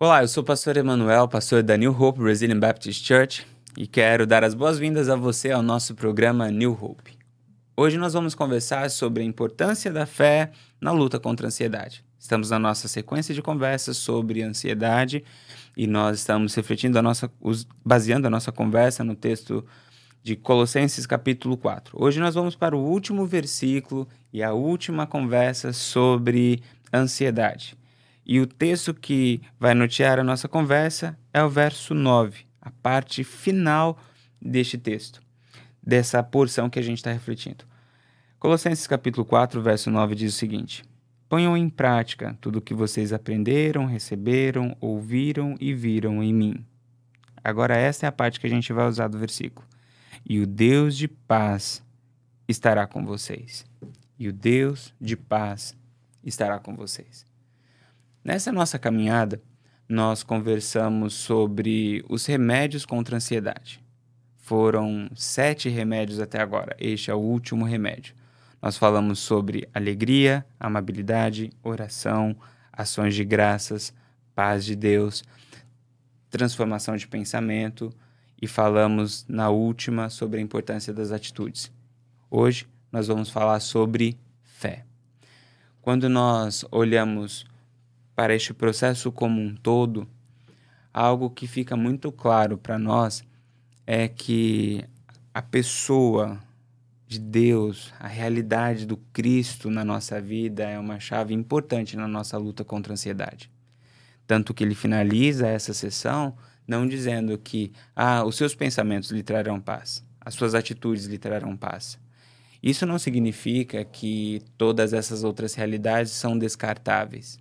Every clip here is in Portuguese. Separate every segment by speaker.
Speaker 1: Olá, eu sou o pastor Emanuel, pastor da New Hope Brazilian Baptist Church e quero dar as boas-vindas a você ao nosso programa New Hope. Hoje nós vamos conversar sobre a importância da fé na luta contra a ansiedade. Estamos na nossa sequência de conversas sobre ansiedade e nós estamos refletindo a nossa baseando a nossa conversa no texto de Colossenses capítulo 4. Hoje nós vamos para o último versículo e a última conversa sobre ansiedade. E o texto que vai nortear a nossa conversa é o verso 9, a parte final deste texto, dessa porção que a gente está refletindo. Colossenses capítulo 4, verso 9 diz o seguinte: Ponham em prática tudo o que vocês aprenderam, receberam, ouviram e viram em mim. Agora, esta é a parte que a gente vai usar do versículo. E o Deus de paz estará com vocês. E o Deus de paz estará com vocês. Nessa nossa caminhada, nós conversamos sobre os remédios contra a ansiedade. Foram sete remédios até agora, este é o último remédio. Nós falamos sobre alegria, amabilidade, oração, ações de graças, paz de Deus, transformação de pensamento e falamos na última sobre a importância das atitudes. Hoje nós vamos falar sobre fé. Quando nós olhamos para este processo como um todo, algo que fica muito claro para nós é que a pessoa de Deus, a realidade do Cristo na nossa vida é uma chave importante na nossa luta contra a ansiedade. Tanto que ele finaliza essa sessão não dizendo que ah, os seus pensamentos lhe trarão paz, as suas atitudes lhe trarão paz. Isso não significa que todas essas outras realidades são descartáveis.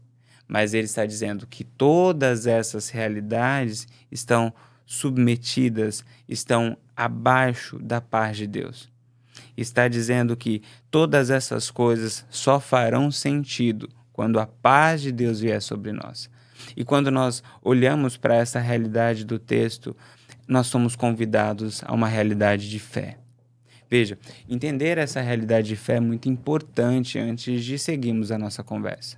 Speaker 1: Mas ele está dizendo que todas essas realidades estão submetidas, estão abaixo da paz de Deus. Está dizendo que todas essas coisas só farão sentido quando a paz de Deus vier sobre nós. E quando nós olhamos para essa realidade do texto, nós somos convidados a uma realidade de fé. Veja, entender essa realidade de fé é muito importante antes de seguirmos a nossa conversa.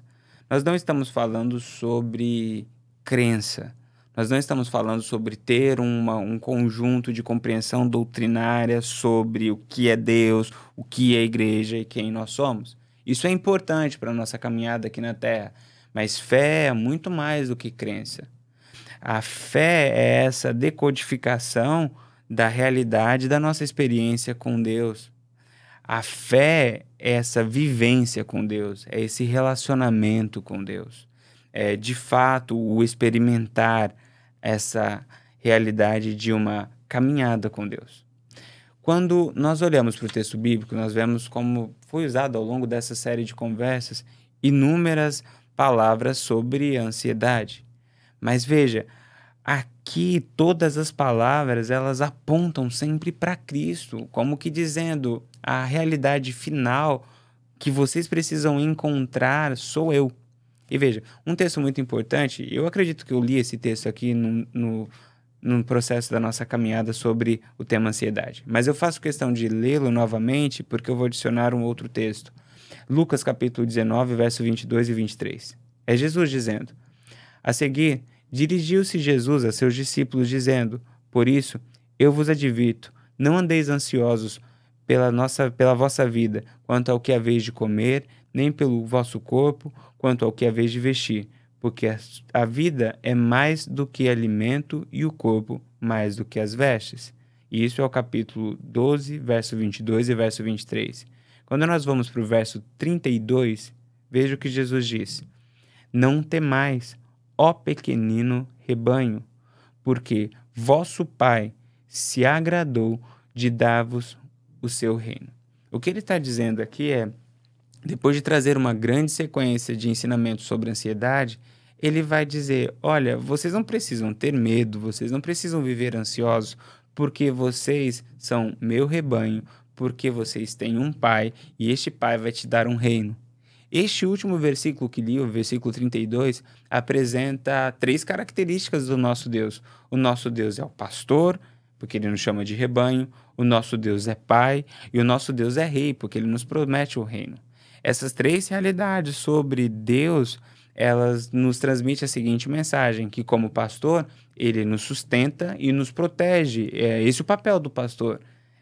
Speaker 1: Nós não estamos falando sobre crença. Nós não estamos falando sobre ter uma, um conjunto de compreensão doutrinária sobre o que é Deus, o que é igreja e quem nós somos. Isso é importante para a nossa caminhada aqui na Terra, mas fé é muito mais do que crença. A fé é essa decodificação da realidade da nossa experiência com Deus. A fé é essa vivência com Deus, é esse relacionamento com Deus. É, de fato, o experimentar essa realidade de uma caminhada com Deus. Quando nós olhamos para o texto bíblico, nós vemos como foi usado ao longo dessa série de conversas inúmeras palavras sobre ansiedade. Mas veja, Aqui todas as palavras elas apontam sempre para Cristo, como que dizendo a realidade final que vocês precisam encontrar sou eu. E veja, um texto muito importante, eu acredito que eu li esse texto aqui no, no, no processo da nossa caminhada sobre o tema ansiedade, mas eu faço questão de lê-lo novamente porque eu vou adicionar um outro texto. Lucas capítulo 19, verso 22 e 23. É Jesus dizendo: A seguir, Dirigiu-se Jesus a seus discípulos, dizendo: Por isso, eu vos advirto, não andeis ansiosos pela, nossa, pela vossa vida, quanto ao que haveis de comer, nem pelo vosso corpo, quanto ao que haveis de vestir, porque a, a vida é mais do que alimento e o corpo mais do que as vestes. E isso é o capítulo 12, verso 22 e verso 23. Quando nós vamos para o verso 32, veja o que Jesus disse: Não temais, ó pequenino rebanho, porque vosso Pai se agradou de dar-vos o seu reino. O que ele está dizendo aqui é: depois de trazer uma grande sequência de ensinamentos sobre ansiedade, ele vai dizer: olha, vocês não precisam ter medo, vocês não precisam viver ansiosos, porque vocês são meu rebanho, porque vocês têm um pai e este pai vai te dar um reino. Este último versículo que li, o versículo 32, apresenta três características do nosso Deus. O nosso Deus é o pastor, porque ele nos chama de rebanho, o nosso Deus é pai e o nosso Deus é rei, porque ele nos promete o reino. Essas três realidades sobre Deus, elas nos transmitem a seguinte mensagem, que como pastor, ele nos sustenta e nos protege. É esse o papel do pastor,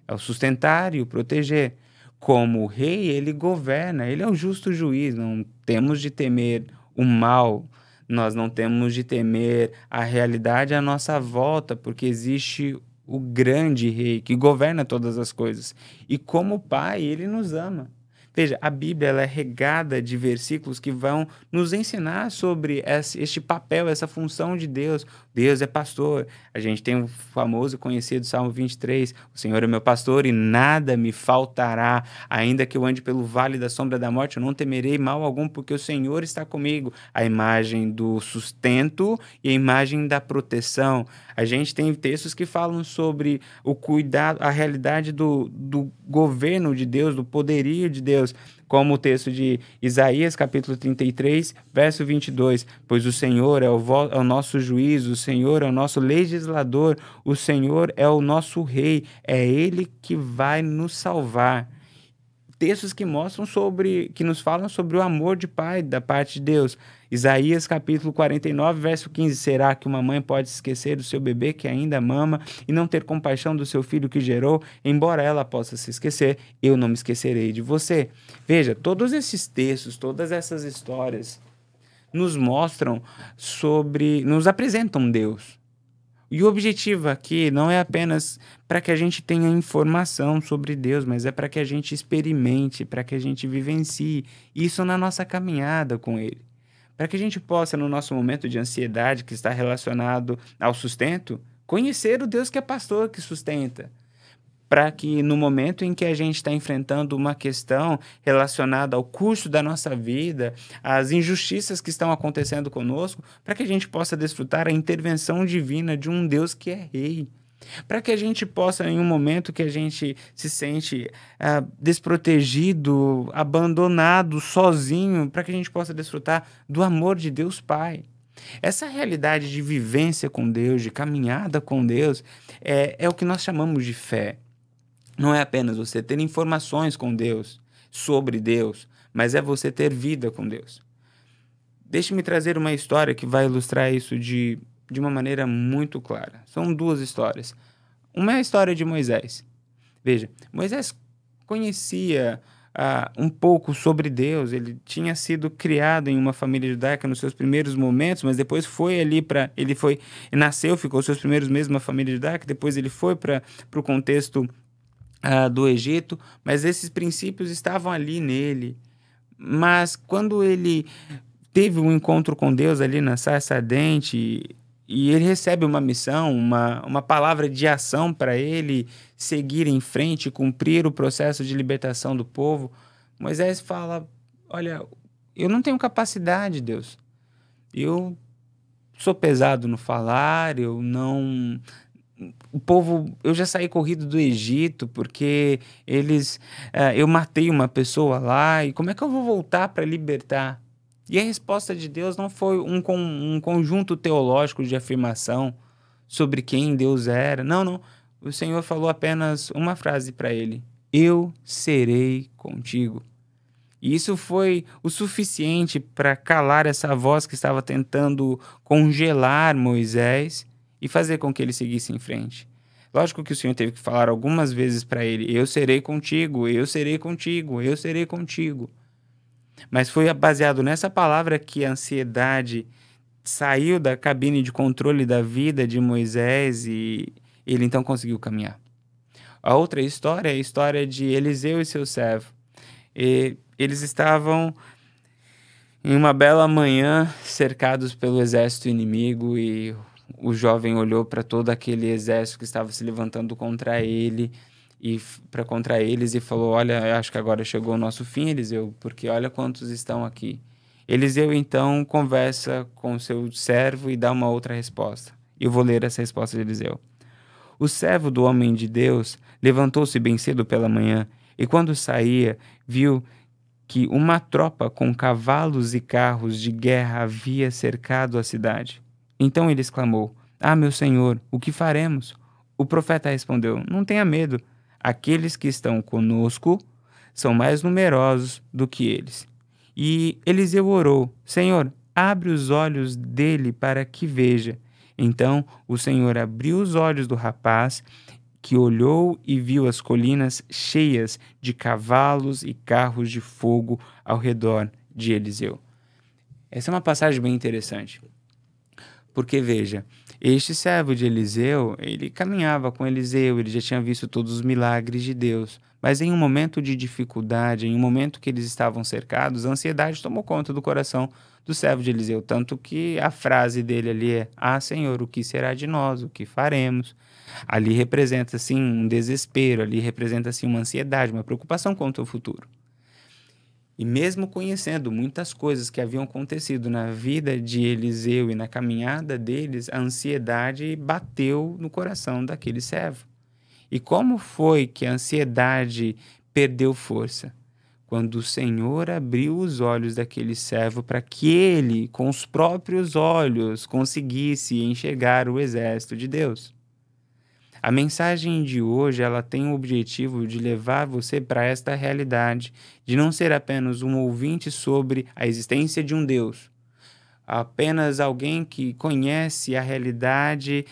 Speaker 1: é o sustentar e o proteger como rei, ele governa, ele é o justo juiz, não temos de temer o mal, nós não temos de temer a realidade à nossa volta, porque existe o grande rei que governa todas as coisas. E como pai, ele nos ama. Veja, a Bíblia ela é regada de versículos que vão nos ensinar sobre este papel, essa função de Deus. Deus é pastor. A gente tem o um famoso e conhecido Salmo 23: O Senhor é meu pastor e nada me faltará. Ainda que eu ande pelo vale da sombra da morte, eu não temerei mal algum, porque o Senhor está comigo. A imagem do sustento e a imagem da proteção. A gente tem textos que falam sobre o cuidado, a realidade do, do governo de Deus, do poderio de Deus, como o texto de Isaías, capítulo 33, verso 22. Pois o Senhor é o, é o nosso juiz, o Senhor é o nosso legislador, o Senhor é o nosso rei, é ele que vai nos salvar textos que mostram sobre, que nos falam sobre o amor de pai da parte de Deus. Isaías capítulo 49, verso 15: Será que uma mãe pode esquecer do seu bebê que ainda mama e não ter compaixão do seu filho que gerou? Embora ela possa se esquecer, eu não me esquecerei de você. Veja, todos esses textos, todas essas histórias nos mostram sobre, nos apresentam Deus. E o objetivo aqui não é apenas para que a gente tenha informação sobre Deus, mas é para que a gente experimente, para que a gente vivencie isso na nossa caminhada com Ele. Para que a gente possa, no nosso momento de ansiedade que está relacionado ao sustento, conhecer o Deus que é pastor, que sustenta para que no momento em que a gente está enfrentando uma questão relacionada ao custo da nossa vida, às injustiças que estão acontecendo conosco, para que a gente possa desfrutar a intervenção divina de um Deus que é rei. Para que a gente possa, em um momento que a gente se sente ah, desprotegido, abandonado, sozinho, para que a gente possa desfrutar do amor de Deus Pai. Essa realidade de vivência com Deus, de caminhada com Deus, é, é o que nós chamamos de fé não é apenas você ter informações com Deus, sobre Deus, mas é você ter vida com Deus. Deixe-me trazer uma história que vai ilustrar isso de, de uma maneira muito clara. São duas histórias. Uma é a história de Moisés. Veja, Moisés conhecia ah, um pouco sobre Deus, ele tinha sido criado em uma família judaica nos seus primeiros momentos, mas depois foi ali para. Ele foi. Nasceu, ficou seus primeiros meses na família judaica, depois ele foi para o contexto uh, do Egito, mas esses princípios estavam ali nele. Mas quando ele teve um encontro com Deus ali na sarça ardente e ele recebe uma missão, uma, uma palavra de ação para ele seguir em frente, cumprir o processo de libertação do povo, Moisés fala: Olha, eu não tenho capacidade, Deus. Eu sou pesado no falar, eu não o povo, eu já saí corrido do Egito porque eles, uh, eu matei uma pessoa lá e como é que eu vou voltar para libertar? E a resposta de Deus não foi um, com um conjunto teológico de afirmação sobre quem Deus era. Não, não. O Senhor falou apenas uma frase para ele: Eu serei contigo. E isso foi o suficiente para calar essa voz que estava tentando congelar Moisés e fazer com que ele seguisse em frente. Lógico que o Senhor teve que falar algumas vezes para ele: Eu serei contigo, eu serei contigo, eu serei contigo. Mas foi baseado nessa palavra que a ansiedade saiu da cabine de controle da vida de Moisés e ele então conseguiu caminhar. A outra história é a história de Eliseu e seu servo. E eles estavam em uma bela manhã cercados pelo exército inimigo e o jovem olhou para todo aquele exército que estava se levantando contra ele e para contra eles e falou: "Olha, acho que agora chegou o nosso fim, Eliseu, porque olha quantos estão aqui". Eliseu então conversa com seu servo e dá uma outra resposta. Eu vou ler essa resposta de Eliseu. O servo do homem de Deus levantou-se bem cedo pela manhã e quando saía, viu que uma tropa com cavalos e carros de guerra havia cercado a cidade. Então ele exclamou: Ah, meu senhor, o que faremos? O profeta respondeu: Não tenha medo, aqueles que estão conosco são mais numerosos do que eles. E Eliseu orou: Senhor, abre os olhos dele para que veja. Então o Senhor abriu os olhos do rapaz, que olhou e viu as colinas cheias de cavalos e carros de fogo ao redor de Eliseu. Essa é uma passagem bem interessante. Porque, veja, este servo de Eliseu, ele caminhava com Eliseu, ele já tinha visto todos os milagres de Deus. Mas em um momento de dificuldade, em um momento que eles estavam cercados, a ansiedade tomou conta do coração do servo de Eliseu. Tanto que a frase dele ali é: Ah, Senhor, o que será de nós? O que faremos? Ali representa, assim, um desespero, ali representa, assim, uma ansiedade, uma preocupação quanto ao futuro. E mesmo conhecendo muitas coisas que haviam acontecido na vida de Eliseu e na caminhada deles, a ansiedade bateu no coração daquele servo. E como foi que a ansiedade perdeu força? Quando o Senhor abriu os olhos daquele servo para que ele, com os próprios olhos, conseguisse enxergar o exército de Deus. A mensagem de hoje ela tem o objetivo de levar você para esta realidade, de não ser apenas um ouvinte sobre a existência de um Deus, apenas alguém que conhece a realidade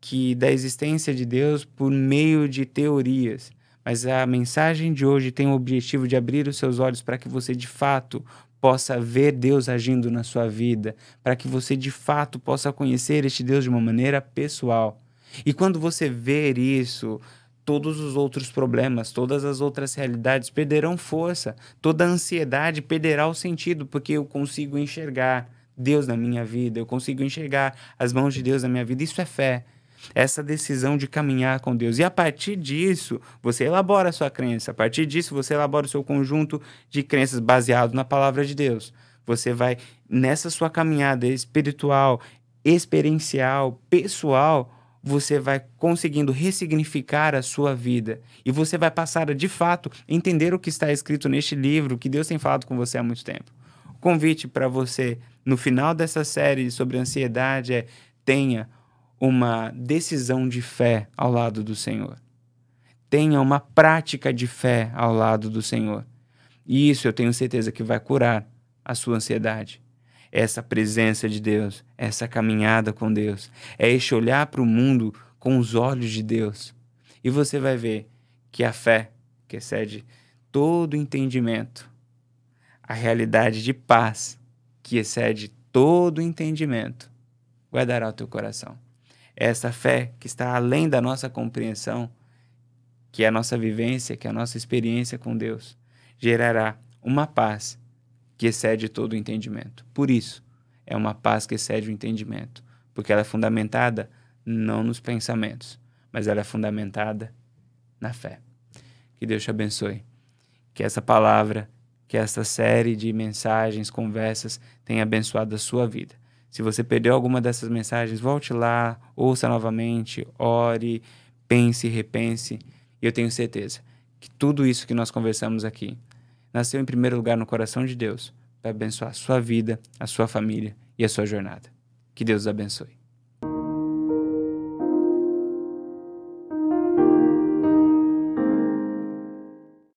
Speaker 1: que da existência de Deus por meio de teorias. Mas a mensagem de hoje tem o objetivo de abrir os seus olhos para que você de fato possa ver Deus agindo na sua vida, para que você de fato possa conhecer este Deus de uma maneira pessoal. E quando você ver isso, todos os outros problemas, todas as outras realidades perderão força, toda a ansiedade perderá o sentido, porque eu consigo enxergar Deus na minha vida, eu consigo enxergar as mãos de Deus na minha vida. Isso é fé. Essa decisão de caminhar com Deus. E a partir disso, você elabora a sua crença. A partir disso, você elabora o seu conjunto de crenças baseado na palavra de Deus. Você vai, nessa sua caminhada espiritual, experiencial, pessoal, você vai conseguindo ressignificar a sua vida e você vai passar a, de fato, entender o que está escrito neste livro, que Deus tem falado com você há muito tempo. O convite para você, no final dessa série sobre ansiedade, é tenha uma decisão de fé ao lado do Senhor. Tenha uma prática de fé ao lado do Senhor. E isso eu tenho certeza que vai curar a sua ansiedade essa presença de Deus, essa caminhada com Deus, é este olhar para o mundo com os olhos de Deus. E você vai ver que a fé, que excede todo entendimento, a realidade de paz, que excede todo entendimento, guardará o teu coração. É essa fé que está além da nossa compreensão, que é a nossa vivência, que é a nossa experiência com Deus, gerará uma paz que excede todo o entendimento. Por isso, é uma paz que excede o entendimento, porque ela é fundamentada não nos pensamentos, mas ela é fundamentada na fé. Que Deus te abençoe. Que essa palavra, que essa série de mensagens, conversas tenha abençoado a sua vida. Se você perdeu alguma dessas mensagens, volte lá, ouça novamente, ore, pense, repense. E eu tenho certeza que tudo isso que nós conversamos aqui nasceu em primeiro lugar no coração de Deus para abençoar a sua vida, a sua família e a sua jornada. Que Deus os abençoe.